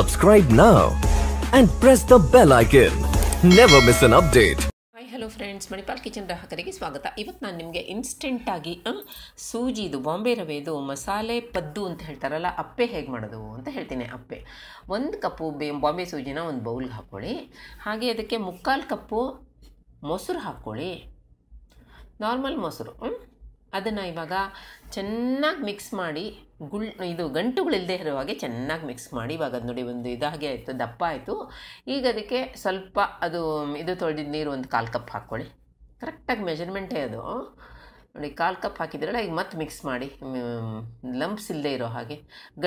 Subscribe now and press the bell icon. Never miss an update. Hello friends Manipal Kitchen ಗ್ರಾಹಕರಿಗೆ ಸ್ವಾಗತ ಇವತ್ತು ನಾನು ನಿಮಗೆ ಇನ್ಸ್ಟೆಂಟಾಗಿ ಸೂಜಿದು ಬಾಂಬೆ ರವೆದು ಮಸಾಲೆ ಪದ್ದು ಅಂತ ಹೇಳ್ತಾರಲ್ಲ ಅಪ್ಪೆ ಹೇಗೆ ಮಾಡೋದು ಅಂತ ಹೇಳ್ತೀನಿ ಅಪ್ಪೆ ಒಂದು ಕಪ್ಪು ಬಾಂಬೆ ಸೂಜಿನ ಒಂದು ಬೌಲ್ಗೆ ಹಾಕ್ಕೊಳ್ಳಿ ಹಾಗೆ ಅದಕ್ಕೆ ಮುಕ್ಕಾಲು ಕಪ್ಪು ಮೊಸರು ಹಾಕ್ಕೊಳ್ಳಿ ನಾರ್ಮಲ್ ಮೊಸರು hm. ಅದನ್ನು ಇವಾಗ ಚೆನ್ನಾಗಿ ಮಿಕ್ಸ್ ಮಾಡಿ ಗುಳ್ ಇದು ಗಂಟುಗಳಿಲ್ಲದೆ ಇರೋ ಹಾಗೆ ಚೆನ್ನಾಗಿ ಮಿಕ್ಸ್ ಮಾಡಿ ಇವಾಗ ಅದು ನೋಡಿ ಒಂದು ಇದಾಗೆ ಆಯಿತು ದಪ್ಪ ಆಯಿತು ಈಗ ಅದಕ್ಕೆ ಸ್ವಲ್ಪ ಅದು ಇದು ತೊಳೆದಿದ್ದ ನೀರು ಒಂದು ಕಾಲು ಕಪ್ ಹಾಕ್ಕೊಳ್ಳಿ ಕರೆಕ್ಟಾಗಿ ಮೆಜರ್ಮೆಂಟೇ ಅದು ನೋಡಿ ಕಾಲು ಕಪ್ ಹಾಕಿದ್ರಲ್ಲ ಈಗ ಮತ್ತೆ ಮಿಕ್ಸ್ ಮಾಡಿ ಲಂಪ್ಸ್ ಇಲ್ಲದೆ ಇರೋ ಹಾಗೆ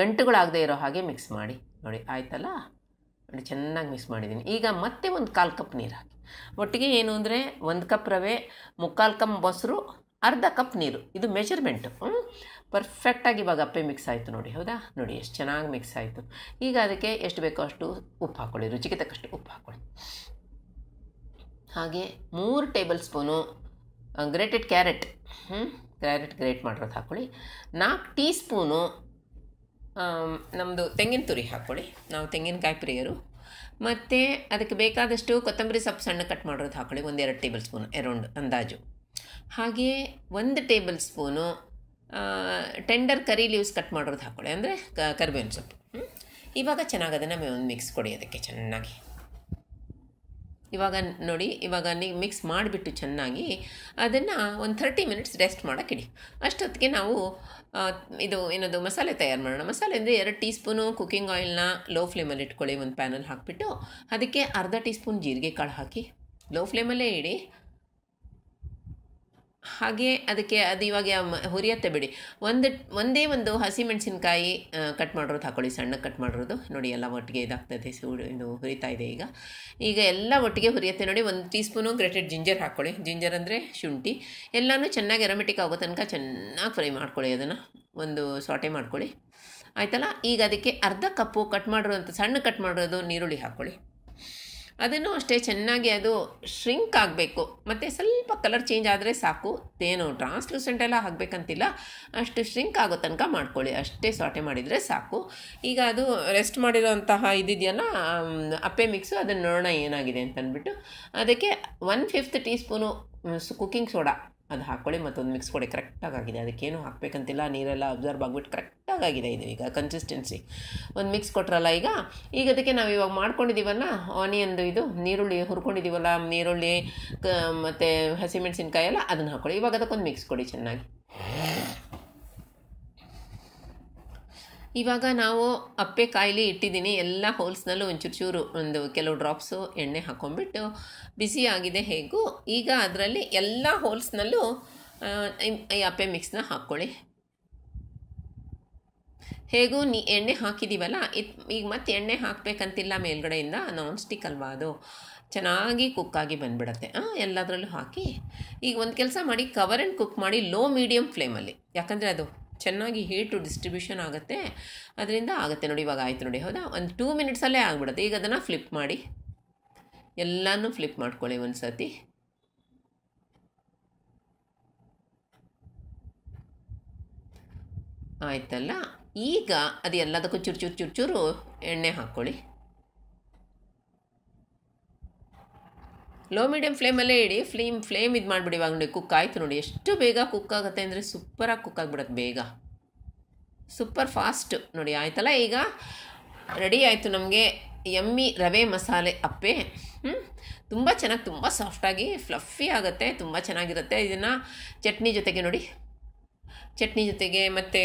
ಗಂಟುಗಳಾಗದೇ ಇರೋ ಹಾಗೆ ಮಿಕ್ಸ್ ಮಾಡಿ ನೋಡಿ ಆಯ್ತಲ್ಲ ನೋಡಿ ಚೆನ್ನಾಗಿ ಮಿಕ್ಸ್ ಮಾಡಿದ್ದೀನಿ ಈಗ ಮತ್ತೆ ಒಂದು ಕಾಲು ಕಪ್ ನೀರು ಹಾಕಿ ಒಟ್ಟಿಗೆ ಏನು ಅಂದರೆ ಒಂದು ಕಪ್ ರವೆ ಮುಕ್ಕಾಲು ಕಪ್ ಮೊಸರು ಅರ್ಧ ಕಪ್ ನೀರು ಇದು ಮೆಜರ್ಮೆಂಟು ಪರ್ಫೆಕ್ಟಾಗಿ ಇವಾಗ ಅಪ್ಪೆ ಮಿಕ್ಸ್ ಆಯಿತು ನೋಡಿ ಹೌದಾ ನೋಡಿ ಎಷ್ಟು ಚೆನ್ನಾಗಿ ಮಿಕ್ಸ್ ಆಯಿತು ಈಗ ಅದಕ್ಕೆ ಎಷ್ಟು ಬೇಕೋ ಅಷ್ಟು ಉಪ್ಪು ಹಾಕ್ಕೊಳ್ಳಿ ರುಚಿಗೆ ತಕ್ಕಷ್ಟು ಉಪ್ಪು ಹಾಕ್ಕೊಳ್ಳಿ ಹಾಗೆ ಮೂರು ಟೇಬಲ್ ಸ್ಪೂನು ಗ್ರೇಟೆಡ್ ಕ್ಯಾರೆಟ್ ಹ್ಞೂ ಕ್ಯಾರೆಟ್ ಗ್ರೇಟ್ ಮಾಡಿರೋದು ಹಾಕ್ಕೊಳ್ಳಿ ನಾಲ್ಕು ಟೀ ಸ್ಪೂನು ನಮ್ಮದು ತೆಂಗಿನ ತುರಿ ಹಾಕ್ಕೊಳ್ಳಿ ನಾವು ತೆಂಗಿನಕಾಯಿ ಪ್ರಿಯರು ಮತ್ತು ಅದಕ್ಕೆ ಬೇಕಾದಷ್ಟು ಕೊತ್ತಂಬರಿ ಸೊಪ್ಪು ಸಣ್ಣ ಕಟ್ ಮಾಡಿರೋದು ಹಾಕೊಳ್ಳಿ ಒಂದೆರಡು ಟೇಬಲ್ ಸ್ಪೂನ್ ಎರೌಂಡ್ ಅಂದಾಜು ಹಾಗೆಯೇ ಒಂದು tablespoon tender curry leaves cut ಮಾಡೋದು ಹಾಕ್ಕೊಳ್ಳಿ ಅಂದರೆ ಕರಿಬೇವಿನ ಸೊಪ್ಪು ಇವಾಗ ಚೆನ್ನಾಗಿ ಅದನ್ನು ಒಂದು ಮಿಕ್ಸ್ ಕೊಡಿ ಅದಕ್ಕೆ ಚೆನ್ನಾಗಿ ಇವಾಗ ನೋಡಿ ಇವಾಗ ನೀವು ಮಿಕ್ಸ್ ಮಾಡಿಬಿಟ್ಟು ಚೆನ್ನಾಗಿ ಅದನ್ನು ಒಂದು ಥರ್ಟಿ ಮಿನಿಟ್ಸ್ ರೆಸ್ಟ್ ಮಾಡೋಕ್ಕಿಡಿ ಅಷ್ಟೊತ್ತಿಗೆ ನಾವು ಇದು ಏನದು ಮಸಾಲೆ ತಯಾರು ಮಾಡೋಣ ಮಸಾಲೆ ಅಂದರೆ ಎರಡು ಟೀ ಸ್ಪೂನು ಕುಕ್ಕಿಂಗ್ ಆಯಿಲ್ನ ಲೋ ಫ್ಲೇಮಲ್ಲಿ ಇಟ್ಕೊಳ್ಳಿ ಒಂದು ಪ್ಯಾನಲ್ಲಿ ಹಾಕಿಬಿಟ್ಟು ಅದಕ್ಕೆ ಅರ್ಧ ಟೀ ಸ್ಪೂನ್ ಜೀರಿಗೆ ಕಾಳು ಹಾಕಿ ಲೋ ಫ್ಲೇಮಲ್ಲೇ ಇಡಿ ಹಾಗೆ ಅದಕ್ಕೆ ಅದು ಇವಾಗ ಹುರಿಯತ್ತೆ ಬಿಡಿ ಒಂದು ಒಂದೇ ಒಂದು ಹಸಿಮೆಣಸಿನ್ಕಾಯಿ ಕಟ್ ಮಾಡಿರೋದು ಹಾಕೊಳ್ಳಿ ಸಣ್ಣ ಕಟ್ ಮಾಡಿರೋದು ನೋಡಿ ಎಲ್ಲ ಒಟ್ಟಿಗೆ ಇದಾಗ್ತದೆ ಸೂಡು ಇದು ಹುರಿತಾ ಇದೆ ಈಗ ಈಗ ಎಲ್ಲ ಒಟ್ಟಿಗೆ ಹುರಿಯತ್ತೆ ನೋಡಿ ಒಂದು ಟೀ ಸ್ಪೂನು ಗ್ರೇಟೆಡ್ ಜಿಂಜರ್ ಹಾಕ್ಕೊಳ್ಳಿ ಜಿಂಜರ್ ಅಂದರೆ ಶುಂಠಿ ಎಲ್ಲನೂ ಚೆನ್ನಾಗಿ ಎರೋಮೆಟಿಕ್ ಆಗೋ ತನಕ ಚೆನ್ನಾಗಿ ಫ್ರೈ ಮಾಡ್ಕೊಳ್ಳಿ ಅದನ್ನು ಒಂದು ಸಾಟೆ ಮಾಡ್ಕೊಳ್ಳಿ ಆಯಿತಲ್ಲ ಈಗ ಅದಕ್ಕೆ ಅರ್ಧ ಕಪ್ಪು ಕಟ್ ಮಾಡಿರೋಂಥ ಸಣ್ಣ ಕಟ್ ಮಾಡಿರೋದು ನೀರುಳ್ಳಿ ಹಾಕ್ಕೊಳ್ಳಿ ಅದನ್ನು ಅಷ್ಟೇ ಚೆನ್ನಾಗಿ ಅದು ಶ್ರಿಂಕ್ ಆಗಬೇಕು ಮತ್ತು ಸ್ವಲ್ಪ ಕಲರ್ ಚೇಂಜ್ ಆದರೆ ಸಾಕು ಏನು ಟ್ರಾನ್ಸ್ಲೂಸೆಂಟ್ ಎಲ್ಲ ಆಗಬೇಕಂತಿಲ್ಲ ಅಷ್ಟು ಶ್ರಿಂಕ್ ಆಗೋ ತನಕ ಮಾಡ್ಕೊಳ್ಳಿ ಅಷ್ಟೇ ಸಾಟೆ ಮಾಡಿದರೆ ಸಾಕು ಈಗ ಅದು ರೆಸ್ಟ್ ಮಾಡಿರೋಂತಹ ಇದಿದೆಯಲ್ಲ ಅಪ್ಪೆ ಮಿಕ್ಸು ಅದನ್ನು ನೋಡೋಣ ಏನಾಗಿದೆ ಅಂತಂದ್ಬಿಟ್ಟು ಅದಕ್ಕೆ one fifth teaspoon cooking soda ಅದು ಹಾಕ್ಕೊಳ್ಳಿ ಮತ್ತೊಂದು ಮಿಕ್ಸ್ ಕೊಡಿ ಕರೆಕ್ಟಾಗಿ ಆಗಿದೆ ಅದಕ್ಕೇನು ಹಾಕಬೇಕಂತಿಲ್ಲ ನೀರೆಲ್ಲ ಅಬ್ಸರ್ವ್ ಆಗಿಬಿಟ್ಟು ಕರೆಕ್ಟಾಗಿ ಆಗಿದೆ ಇದು ಈಗ ಕನ್ಸಿಸ್ಟೆನ್ಸಿ ಒಂದು ಮಿಕ್ಸ್ ಕೊಟ್ರಲ್ಲ ಈಗ ಈಗ ಅದಕ್ಕೆ ನಾವು ಇವಾಗ ಮಾಡ್ಕೊಂಡಿದ್ದೀವಲ್ಲ ಆನಿಯನ್ದು ಇದು ನೀರುಳ್ಳಿ ಹುರ್ಕೊಂಡಿದ್ದೀವಲ್ಲ ನೀರುಳ್ಳಿ ಮತ್ತು ಹಸಿಮೆಣಸಿನ್ಕಾಯಿ ಎಲ್ಲ ಅದನ್ನು ಹಾಕ್ಕೊಳ್ಳಿ ಇವಾಗ ಅದಕ್ಕೊಂದು ಮಿಕ್ಸ್ ಕೊಡಿ ಚೆನ್ನಾಗಿ ಇವಾಗ ನಾವು ಅಪ್ಪೆ ಕಾಯಿಲೆ ಇಟ್ಟಿದ್ದೀನಿ ಎಲ್ಲ ಹೋಲ್ಸ್ನಲ್ಲೂ ಒಂಚೂರು ಚೂರು ಒಂದು ಕೆಲವು ಡ್ರಾಪ್ಸು ಎಣ್ಣೆ ಹಾಕ್ಕೊಂಡ್ಬಿಟ್ಟು ಬಿಸಿ ಆಗಿದೆ ಹೇಗೂ ಈಗ ಅದರಲ್ಲಿ ಎಲ್ಲ ಹೋಲ್ಸ್ನಲ್ಲೂ ಈ ಅಪ್ಪೆ ಮಿಕ್ಸ್ನ ಹಾಕ್ಕೊಳ್ಳಿ ಹೇಗೂ ನೀ ಎಣ್ಣೆ ಹಾಕಿದ್ದೀವಲ್ಲ ಇದು ಈಗ ಮತ್ತೆ ಎಣ್ಣೆ ಹಾಕಬೇಕಂತಿಲ್ಲ ಮೇಲ್ಗಡೆಯಿಂದ ನಾನ್ ಸ್ಟಿಕ್ ಅಲ್ವಾ ಅದು ಚೆನ್ನಾಗಿ ಕುಕ್ಕಾಗಿ ಬಂದುಬಿಡತ್ತೆ ಎಲ್ಲದರಲ್ಲೂ ಹಾಕಿ ಈಗ ಒಂದು ಕೆಲಸ ಮಾಡಿ ಕವರ್ ಆ್ಯಂಡ್ ಕುಕ್ ಮಾಡಿ ಲೋ ಮೀಡಿಯಮ್ ಫ್ಲೇಮಲ್ಲಿ ಯಾಕಂದರೆ ಅದು ಚೆನ್ನಾಗಿ ಹೀಟು ಡಿಸ್ಟ್ರಿಬ್ಯೂಷನ್ ಆಗುತ್ತೆ ಅದರಿಂದ ಆಗುತ್ತೆ ನೋಡಿ ಇವಾಗ ಆಯಿತು ನೋಡಿ ಹೌದಾ ಒಂದು ಟೂ ಮಿನಿಟ್ಸಲ್ಲೇ ಆಗಿಬಿಡುತ್ತೆ ಈಗ ಅದನ್ನು ಫ್ಲಿಪ್ ಮಾಡಿ ಎಲ್ಲನೂ ಫ್ಲಿಪ್ ಮಾಡ್ಕೊಳ್ಳಿ ಒಂದು ಸರ್ತಿ ಆಯ್ತಲ್ಲ ಈಗ ಅದು ಎಲ್ಲದಕ್ಕೂ ಚೂರು ಚೂರು ಚೂರು ಚೂರು ಎಣ್ಣೆ ಹಾಕ್ಕೊಳ್ಳಿ ಲೋ ಮೀಡಿಯಮ್ ಫ್ಲೇಮಲ್ಲೇ ಇಡಿ ಫ್ಲೇಮ್ ಫ್ಲೇಮ್ ಇದು ಮಾಡಿಬಿಡಿ ಇವಾಗ ನೋಡಿ ಕುಕ್ ಆಯಿತು ನೋಡಿ ಎಷ್ಟು ಬೇಗ ಕುಕ್ ಆಗುತ್ತೆ ಅಂದರೆ ಸೂಪರಾಗಿ ಕುಕ್ ಆಗಿಬಿಡುತ್ತೆ ಬೇಗ ಸೂಪರ್ ಫಾಸ್ಟ್ ನೋಡಿ ಆಯ್ತಲ್ಲ ಈಗ ರೆಡಿ ಆಯಿತು ನಮಗೆ ಎಮ್ಮಿ ರವೆ ಮಸಾಲೆ ಅಪ್ಪೆ ತುಂಬ ಚೆನ್ನಾಗಿ ತುಂಬ ಸಾಫ್ಟಾಗಿ ಫ್ಲಫಿ ಆಗುತ್ತೆ ತುಂಬ ಚೆನ್ನಾಗಿರುತ್ತೆ ಇದನ್ನು ಚಟ್ನಿ ಜೊತೆಗೆ ನೋಡಿ ಚಟ್ನಿ ಜೊತೆಗೆ ಮತ್ತು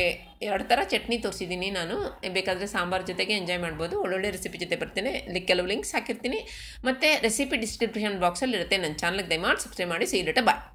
ಎರಡು ಥರ ಚಟ್ನಿ ತೋರಿಸಿದ್ದೀನಿ ನಾನು ಬೇಕಾದರೆ ಸಾಂಬಾರು ಜೊತೆಗೆ ಎಂಜಾಯ್ ಮಾಡ್ಬೋದು ಒಳ್ಳೊಳ್ಳೆ ರೆಸಿಪಿ ಜೊತೆ ಬರ್ತೇನೆ ಅಲ್ಲಿ ಕೆಲವು ಲಿಂಕ್ಸ್ ಹಾಕಿರ್ತೀನಿ ಮತ್ತು ರೆಸಿಪಿ ಡಿಸ್ಕ್ರಿಪ್ಷನ್ ಬಾಕ್ಸಲ್ಲಿ ಇರುತ್ತೆ ನನ್ನ ಚಾನಲ್ಗೆ ದಯಮಾಡಿ ಸಬ್ಸ್ಕ್ರೈಬ್ ಮಾಡಿ ಸಿಗರೇಟ ಬಾಯ್